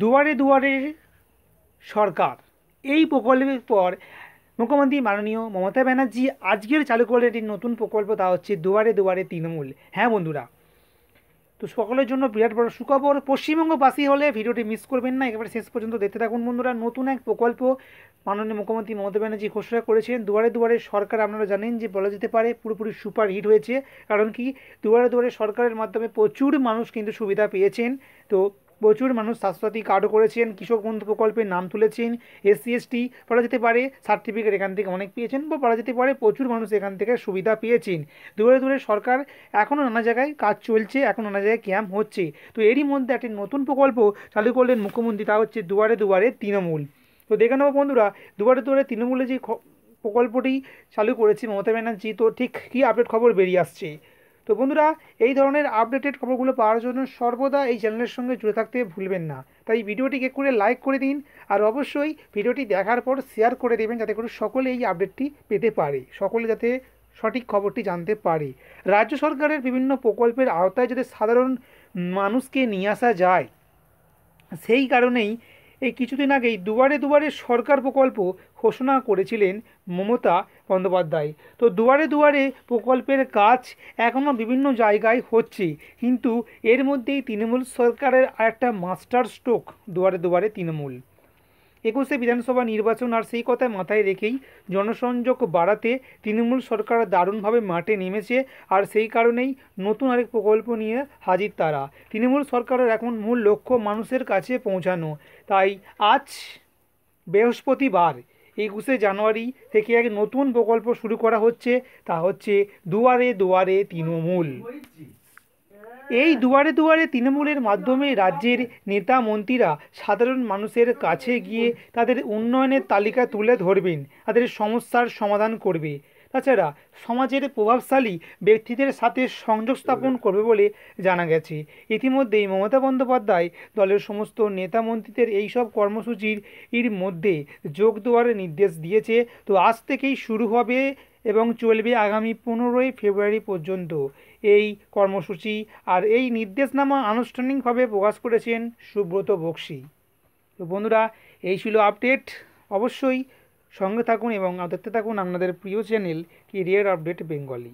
দুয়ারে দুয়ারে সরকার এই প্রকল্পের পর মুখ্যমন্ত্রী মাননীয় মমতা ব্যানার্জি আজকের চালু করলেন একটি নতুন প্রকল্প তা হচ্ছে দুয়ারে দুয়ারে তৃণমূল হ্যাঁ বন্ধুরা তো সকলের জন্য বিরাট বড় সুখবর পশ্চিমবঙ্গবাসী হলে ভিডিওটি মিস করবেন না একেবারে শেষ পর্যন্ত দেখতে থাকুন বন্ধুরা নতুন এক প্রকল্প মাননীয় মুখ্যমন্ত্রী মমতা ব্যানার্জি ঘোষণা করেছেন দুয়ারে দুয়ারে সরকার আপনারা জানেন যে বলা যেতে পারে পুরোপুরি সুপার হিট হয়েছে কারণ কি দুয়ারে দুয়ারে সরকারের মাধ্যমে প্রচুর মানুষ কিন্তু সুবিধা পেয়েছেন তো প্রচুর মানুষ স্বাস্থ্যসাথী কার্ডও করেছেন কৃষক বন্ধু প্রকল্পের নাম তুলেছেন এসসি এসটি পড়া যেতে পারে সার্টিফিকেট এখান থেকে অনেক পেয়েছেন বা পড়া যেতে পারে প্রচুর মানুষ এখান থেকে সুবিধা পেয়েছেন দূরে দূরে সরকার এখনও নানা জায়গায় কাজ চলছে এখন নানা জায়গায় ক্যাম্প হচ্ছে তো এরই মধ্যে একটি নতুন প্রকল্প চালু করলেন মুখ্যমন্ত্রী তা হচ্ছে দুয়ারে দুয়ারে তৃণমূল তো দেখে নেব বন্ধুরা দুয়ারে দুয়ারে তৃণমূলে যে প্রকল্পটি চালু করেছে মমতা ব্যানার্জি তো ঠিক কী আপডেট খবর বেরিয়ে আসছে তো বন্ধুরা এই ধরনের আপডেটেড খবরগুলো পাওয়ার জন্য সর্বদা এই চ্যানেলের সঙ্গে জুড়ে থাকতে ভুলবেন না তাই ভিডিওটিকে করে লাইক করে দিন আর অবশ্যই ভিডিওটি দেখার পর শেয়ার করে দেবেন যাতে করে সকলে এই আপডেটটি পেতে পারে সকলে যাতে সঠিক খবরটি জানতে পারে রাজ্য সরকারের বিভিন্ন প্রকল্পের আওতায় যাতে সাধারণ মানুষকে নিয়ে আসা যায় সেই কারণেই এই কিছুদিন আগেই দুয়ারে দুয়ারে সরকার প্রকল্প ঘোষণা করেছিলেন মমতা বন্দ্যোপাধ্যায় তো দুয়ারে দুয়ারে প্রকল্পের কাজ এখনও বিভিন্ন জায়গায় হচ্ছে কিন্তু এর মধ্যেই তৃণমূল সরকারের একটা মাস্টার স্ট্রোক দুয়ারে দুয়ারে তৃণমূল একুশে বিধানসভা নির্বাচন আর সেই কথা মাথায় রেখেই জনসংযোগ বাড়াতে তৃণমূল সরকার দারুণভাবে মাঠে নেমেছে আর সেই কারণেই নতুন আরেক প্রকল্প নিয়ে হাজির তারা তৃণমূল সরকারের এখন মূল লক্ষ্য মানুষের কাছে পৌঁছানো তাই আজ বৃহস্পতিবার একুশে জানুয়ারি থেকে এক নতুন প্রকল্প শুরু করা হচ্ছে তা হচ্ছে দুয়ারে দুয়ারে তৃণমূল এই দুয়ারে দুয়ারে তৃণমূলের মাধ্যমে রাজ্যের নেতা মন্ত্রীরা সাধারণ মানুষের কাছে গিয়ে তাদের উন্নয়নের তালিকা তুলে ধরবেন তাদের সমস্যার সমাধান করবে তাছাড়া সমাজের প্রভাবশালী ব্যক্তিদের সাথে সংযোগ স্থাপন করবে বলে জানা গেছে ইতিমধ্যেই মমতা বন্দ্যোপাধ্যায় দলের সমস্ত নেতা মন্ত্রীদের এইসব কর্মসূচির মধ্যে যোগ দেওয়ার নির্দেশ দিয়েছে তো আজ থেকেই শুরু হবে এবং চলবে আগামী পনেরোই ফেব্রুয়ারি পর্যন্ত এই কর্মসূচি আর এই নির্দেশনামা আনুষ্ঠানিকভাবে প্রকাশ করেছেন সুব্রত বক্সি তো বন্ধুরা এই ছিল আপডেট অবশ্যই সঙ্গে থাকুন এবং দেখতে থাকুন আপনাদের প্রিয় চ্যানেল কেরিয়ার আপডেট বেঙ্গলি